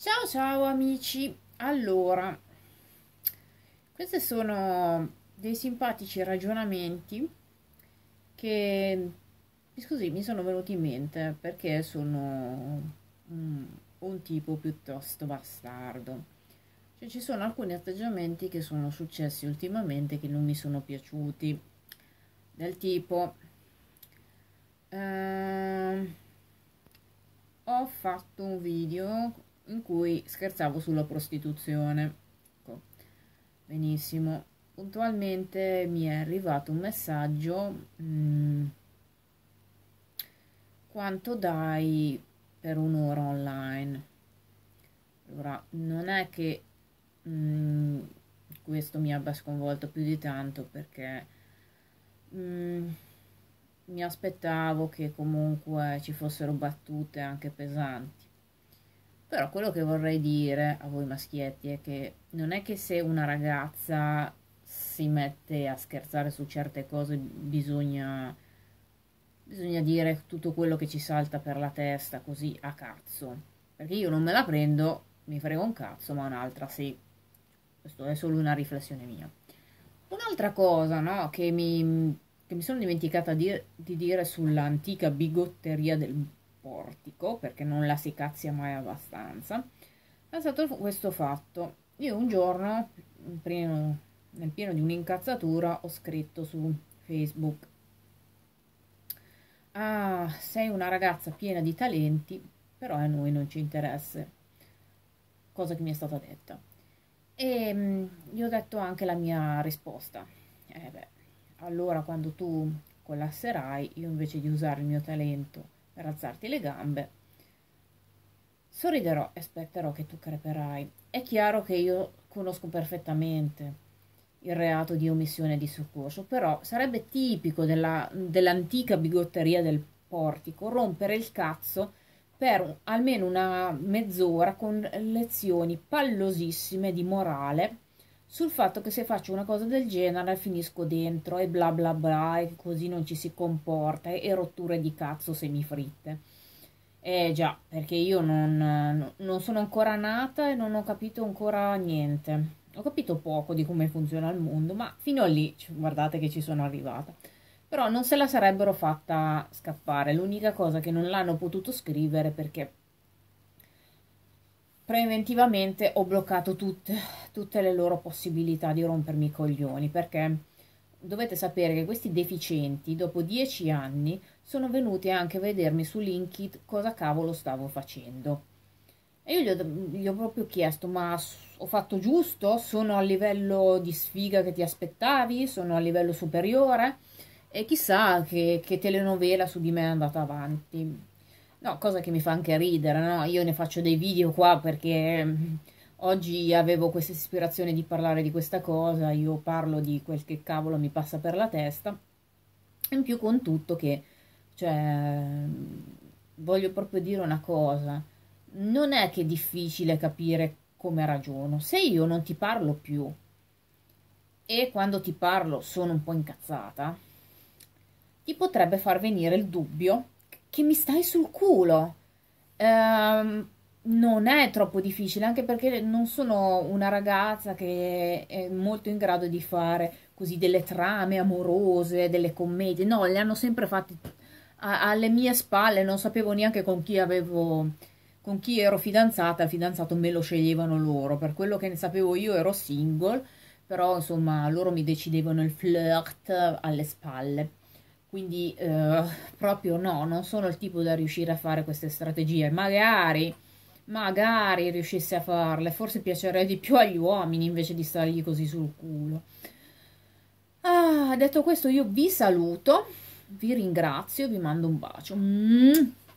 Ciao ciao amici, allora, questi sono dei simpatici ragionamenti che, scusi, mi sono venuti in mente perché sono un, mm, un tipo piuttosto bastardo. Cioè, ci sono alcuni atteggiamenti che sono successi ultimamente che non mi sono piaciuti del tipo eh, ho fatto un video in cui scherzavo sulla prostituzione. Ecco. Benissimo. Puntualmente mi è arrivato un messaggio mh, mm, quanto dai per un'ora online. Allora, non è che mh, mm, questo mi abbia sconvolto più di tanto perché mh, mm, mi aspettavo che comunque ci fossero battute anche pesanti però quello che vorrei dire a voi maschietti è che non è che se una ragazza si mette a scherzare su certe cose bisogna, bisogna dire tutto quello che ci salta per la testa così a cazzo. Perché io non me la prendo, mi frego un cazzo, ma un'altra sì. Questo è solo una riflessione mia. Un'altra cosa no, che, mi, che mi sono dimenticata di, di dire sull'antica bigotteria del portico perché non la si cazzia mai abbastanza è stato questo fatto io un giorno pieno, nel pieno di un'incazzatura ho scritto su facebook ah sei una ragazza piena di talenti però a noi non ci interessa cosa che mi è stata detta e mm, gli ho detto anche la mia risposta eh beh, allora quando tu collasserai io invece di usare il mio talento per alzarti le gambe. Sorriderò e aspetterò che tu creperai. È chiaro che io conosco perfettamente il reato di omissione di soccorso, però sarebbe tipico della, dell'antica bigotteria del portico rompere il cazzo per almeno una mezz'ora con lezioni pallosissime di morale sul fatto che se faccio una cosa del genere finisco dentro e bla bla bla e così non ci si comporta e rotture di cazzo semifritte. Eh già, perché io non, non sono ancora nata e non ho capito ancora niente. Ho capito poco di come funziona il mondo, ma fino a lì guardate che ci sono arrivata. Però non se la sarebbero fatta scappare, l'unica cosa che non l'hanno potuto scrivere perché preventivamente ho bloccato tutte, tutte le loro possibilità di rompermi i coglioni perché dovete sapere che questi deficienti dopo dieci anni sono venuti anche a vedermi su LinkedIn cosa cavolo stavo facendo. E io gli ho, gli ho, proprio chiesto, ma ho fatto giusto? Sono a livello di sfiga che ti aspettavi? Sono a livello superiore? E chissà che, che telenovela su di me è andata avanti. No, cosa che mi fa anche ridere, no? Io ne faccio dei video qua perché mm, oggi avevo questa ispirazione di parlare di questa cosa, io parlo di quel che cavolo mi passa per la testa, in più con tutto che, cioè, mm, voglio proprio dire una cosa, non è che è difficile capire come ragiono, se io non ti parlo più e quando ti parlo sono un po' incazzata, ti potrebbe far venire il dubbio che mi stai sul culo. Ehm, non è troppo difficile, anche perché non sono una ragazza che è molto in grado di fare così delle trame amorose, delle commedie. No, le hanno sempre fatte alle mie spalle, non sapevo neanche con chi avevo con chi ero fidanzata, il fidanzato me lo sceglievano loro, per quello che ne sapevo io ero single, però insomma loro mi decidevano il flirt alle spalle quindi eh, proprio no, non sono il tipo da riuscire a fare queste strategie, magari, magari riuscissi a farle, forse piacerei di più agli uomini invece di stargli così sul culo. Ah, detto questo io vi saluto, vi ringrazio, vi mando un bacio. Mm.